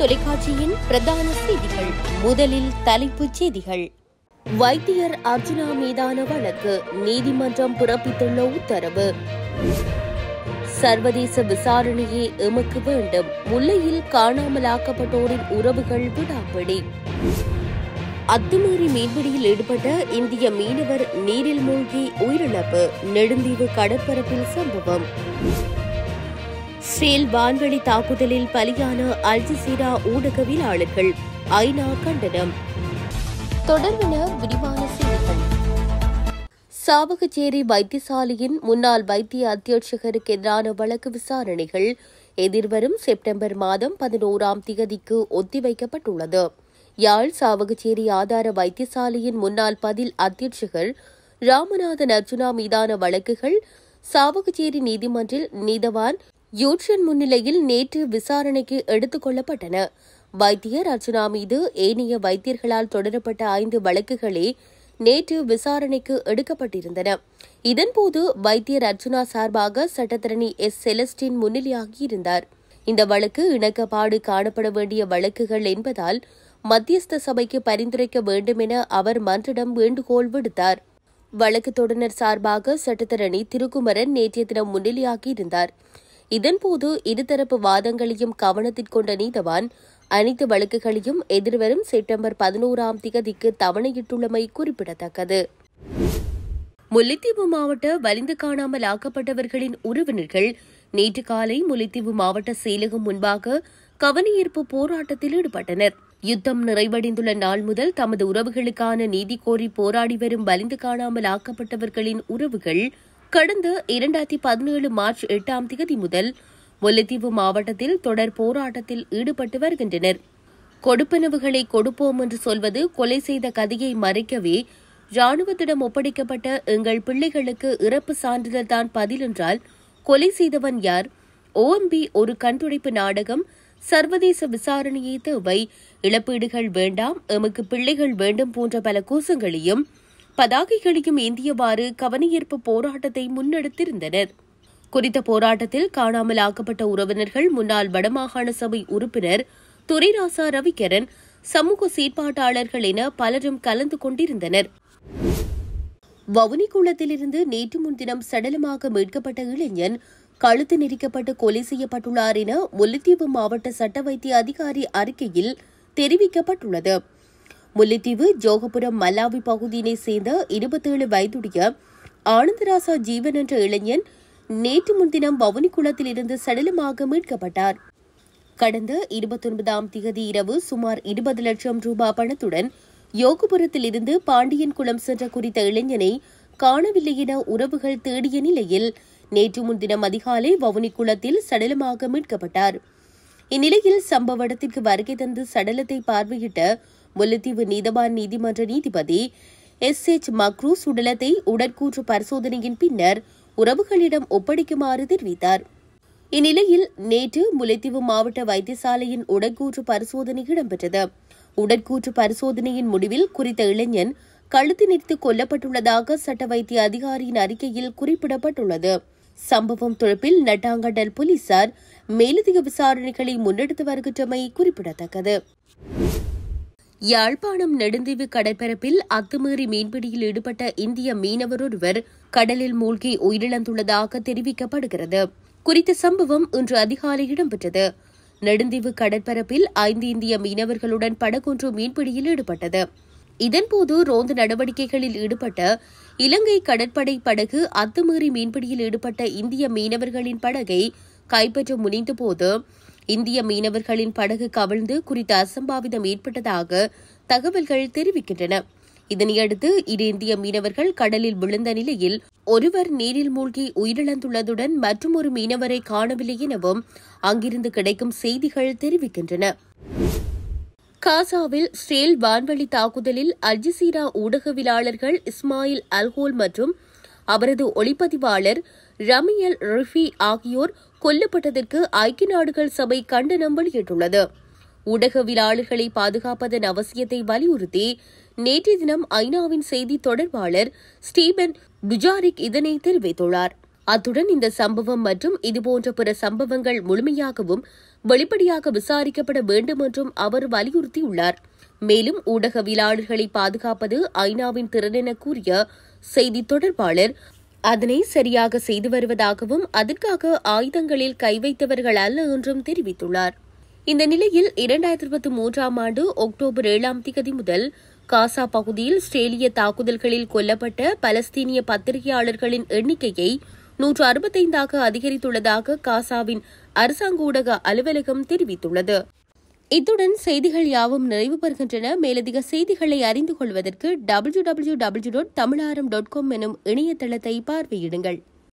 தொலைக்காட்சியின் பிரதான செய்திகள் முதலில் தலைப்புச் செய்திகள் வைத்தியர் அர்ஜுனா மீதான வழக்கு நீதிமன்றம் பிறப்பித்துள்ள உத்தரவு சர்வதேச விசாரணையை எமக்கு வேண்டும் முல்லையில் காணாமலாக்கப்பட்டோரின் உறவுகள் விடாப்பிடி அத்துமீறி மீன்பிடியில் ஈடுபட்ட இந்திய மீனவர் நீரில் மூழ்கி உயிரிழப்பு நெடுந்தீவு கடற்பரப்பில் சம்பவம் இஸ்ரேல் வான்வெளி தாக்குதலில் பலியான அல் ஜசீரா ஊடகவியலாளர்கள் ஐநா கண்டனம் சாவகச்சேரி வைத்தியசாலையின் முன்னாள் வைத்திய அத்தியட்சகருக்கு எதிரான வழக்கு விசாரணைகள் எதிர்வரும் செப்டம்பர் மாதம் பதினோராம் தேதிக்கு ஒத்திவைக்கப்பட்டுள்ளது யாழ் சாவகச்சேரி ஆதார வைத்தியசாலையின் முன்னாள் பதில் அத்தியட்சகர் ராமநாதன் அர்ஜுனா மீதான வழக்குகள் சாவகச்சேரி நீதிமன்றில் நீதவான் யூட்ரியன் முன்னிலையில் நேற்று விசாரணைக்கு எடுத்துக் கொள்ளப்பட்டன வைத்தியர் அர்ச்சனா மீது ஏனைய வைத்தியர்களால் தொடரப்பட்ட ஐந்து வழக்குகளே நேற்று விசாரணைக்கு எடுக்கப்பட்டிருந்தன இதன்போது வைத்தியர் அர்ச்சனா சார்பாக சட்டத்தரணி எஸ் செலஸ்டின் முன்னிலையாகியிருந்தார் இந்த வழக்கு இணக்கப்பாடு காணப்பட வேண்டிய வழக்குகள் என்பதால் மத்தியஸ்த சபைக்கு பரிந்துரைக்க வேண்டும் என அவர் மன்றிடம் வேண்டுகோள் விடுத்தார் வழக்கு தொடர் சார்பாக சட்டத்தரணி திருக்குமரன் நேற்றைய தினம் முன்னிலையாகியிருந்தார் இதன்போது இருதரப்பு வாதங்களையும் கவனத்தில் கொண்ட நீதவான் அனைத்து வழக்குகளையும் எதிர்வரும் செப்டம்பர் பதினோராம் திகதிக்கு தவணையிட்டுள்ளமை குறிப்பிடத்தக்கது முல்லைத்தீவு மாவட்ட வலிந்து காணாமல் ஆக்கப்பட்டவர்களின் உறவினர்கள் நேற்று காலை முல்லைத்தீவு மாவட்ட செயலகம் முன்பாக கவனஈர்ப்பு போராட்டத்தில் ஈடுபட்டனர் யுத்தம் நிறைவடைந்துள்ள நாள் முதல் தமது உறவுகளுக்கான நீதி கோரி போராடி வரும் வலிந்து காணாமல் ஆக்கப்பட்டவர்களின் உறவுகள் கடந்த இரண்டாயிரத்தி பதினேழு மார்ச் எட்டாம் தேதி முதல் முல்லைத்தீவு மாவட்டத்தில் தொடர் போராட்டத்தில் ஈடுபட்டு வருகின்றனர் கொடுப்பனவுகளை கொடுப்போம் என்று சொல்வது கொலை செய்த கதையை மறைக்கவே ராணுவத்திடம் ஒப்படைக்கப்பட்ட எங்கள் பிள்ளைகளுக்கு இறப்பு சான்றிதழ் தான் பதில் என்றால் கொலை செய்தவன் யார் ஓஎம்பி ஒரு கண்துடைப்பு நாடகம் சர்வதேச விசாரணையை தேவை இழப்பீடுகள் வேண்டாம் எமக்கு பிள்ளைகள் வேண்டும் போன்ற பல கோஷங்களையும் பதாகைகளையும் ஏந்தியவாறு கவனயீர்ப்பு போராட்டத்தை முன்னெடுத்திருந்தனர் குறித்த போராட்டத்தில் காணாமல் ஆக்கப்பட்ட உறவினர்கள் முன்னாள் வடமாகாண சபை உறுப்பினர் துரைராசா ரவிகரன் சமூக சீர்பாட்டாளர்கள் என பலரும் கலந்து கொண்டிருந்தனர் வவுனிக்குளத்திலிருந்து நேற்று முன்தினம் சடலமாக மீட்கப்பட்ட இளைஞன் கழுத்து நெரிக்கப்பட்டு கொலை செய்யப்பட்டுள்ளார் என முல்லைத்தீவு மாவட்ட சட்ட வைத்திய அதிகாரி அறிக்கையில் தெரிவிக்கப்பட்டுள்ளது முல்லைத்தீவு ஜோகபுரம் மல்லாவி பகுதியினை சேர்ந்த இருபத்தேழு வயதுடைய ஆனந்தராசா ஜீவன் என்ற இளைஞன் நேற்று முன்தினம் வவுனிக்குளத்தில் இருந்து சடலமாக மீட்கப்பட்டார் கடந்த இருபத்தொன்பதாம் திகதி இரவு சுமார் இருபது லட்சம் ரூபாய் பணத்துடன் யோகபுரத்தில் இருந்து பாண்டியன் குளம் சென்ற குறித்த இளைஞனை காணவில்லை என உறவுகள் தேடிய நிலையில் நேற்று முன்தினம் அதிகாலை வவுனிக்குளத்தில் சடலமாக மீட்கப்பட்டார் இந்நிலையில் சம்பவ இடத்திற்கு வருகை தந்து சடலத்தை பார்வையிட்ட முல்லைத்தீவு நீதவான் நீதிமன்ற நீதிபதி எஸ் எச் மக்ரூஸ் உடலத்தை உடற்கூற்று பரிசோதனையின் பின்னர் உறவுகளிடம் ஒப்படைக்குமாறு தெரிவித்தார் இந்நிலையில் நேற்று முல்லைத்தீவு மாவட்ட வைத்தியசாலையின் உடற்கூற்று பரிசோதனை இடம்பெற்றது உடற்கூற்று பரிசோதனையின் முடிவில் குறித்த இளைஞன் கழுத்து நிறுத்து கொல்லப்பட்டுள்ளதாக சட்ட வைத்திய அதிகாரியின் அறிக்கையில் குறிப்பிடப்பட்டுள்ளது சம்பவம் தொடர்பில் நட்டாங்கடல் போலீசார் மேலதிக விசாரணைகளை முன்னெடுத்து வருகின்றமை குறிப்பிடத்தக்கது யாழ்ப்பாணம் நெடுந்தீவு கடற்பரப்பில் அத்துமீறி மீன்பிடியில் ஈடுபட்ட இந்திய மீனவர் ஒருவர் கடலில் மூழ்கி உயிரிழந்துள்ளதாக தெரிவிக்கப்படுகிறது குறித்த சம்பவம் இன்று அதிகாலை இடம்பெற்றது நெடுந்தீவு கடற்பரப்பில் ஐந்து இந்திய மீனவர்களுடன் படகொன்று மீன்பிடியில் ஈடுபட்டது இதன்போது ரோந்து நடவடிக்கைகளில் ஈடுபட்ட இலங்கை கடற்படை படகு அத்துமீறி மீன்பிடியில் ஈடுபட்ட இந்திய மீனவர்களின் படகை கைப்பற்ற முனைந்தபோது இந்திய மீனவர்களின் படகு கவிழ்ந்து குறித்த அசம்பாவிதம் ஏற்பட்டதாக தகவல்கள் தெரிவிக்கின்றன இதனையடுத்து இரு இந்திய மீனவர்கள் கடலில் விழுந்த நிலையில் ஒருவர் நீரில் மூழ்கி உயிரிழந்துள்ளதுடன் மற்றொரு மீனவரை காணவில்லை எனவும் அங்கிருந்து கிடைக்கும் செய்திகள் தெரிவிக்கின்றன காசாவில் ஸ்ரேல் வான்வழி தாக்குதலில் அல்ஜசீரா ஊடகவியலாளர்கள் இஸ்மாயில் அல்ஹோல் மற்றும் அவரது ஒளிப்பதிவாளர் ரமியல் ரிஃபி ஆகியோர் கொல்லப்பட்டதற்கு ஐக்கிய நாடுகள் சபை கண்டனம் வெளியிட்டுள்ளது ஊடகவியலாளர்களை பாதுகாப்பதன் அவசியத்தை வலியுறுத்தி நேற்றைய தினம் ஐநாவின் செய்தி தொடர்பாளர் ஸ்டீபன் டுஜாரிக் இதனை தெரிவித்துள்ளார் அத்துடன் இந்த சம்பவம் மற்றும் இதுபோன்ற பிற சம்பவங்கள் முழுமையாகவும் வெளிப்படையாக விசாரிக்கப்பட வேண்டும் என்றும் அவர் வலியுறுத்தியுள்ளார் மேலும் ஊடகவியலாளர்களை பாதுகாப்பது ஐநாவின் திறன் என கூறிய செய்தி தொடர்பாளர் அதனை சரியாக செய்து வருவதாகவும் அதற்காக ஆயுதங்களில் கை வைத்தவர்கள் அல்ல என்றும் தெரிவித்துள்ளார் இந்த நிலையில் இரண்டாயிரத்தி இருபத்தி மூன்றாம் ஆண்டு அக்டோபர் ஏழாம் தேதி முதல் காசா பகுதியில் இஸ்ரேலிய தாக்குதல்களில் கொல்லப்பட்ட பலஸ்தீனிய பத்திரிகையாளர்களின் எண்ணிக்கையை நூற்று அறுபத்தைந்தாக அதிகரித்துள்ளதாக காசாவின் அரசாங்க ஊடக அலுவலகம் தெரிவித்துள்ளது இத்துடன் செய்திகள் யாவும் நிறைவு பெறுகின்றன மேலதிக செய்திகளை அறிந்து கொள்வதற்கு W W W dot Tamilaram dot com எனும் இணையதளத்தை பார்வையிடுங்கள்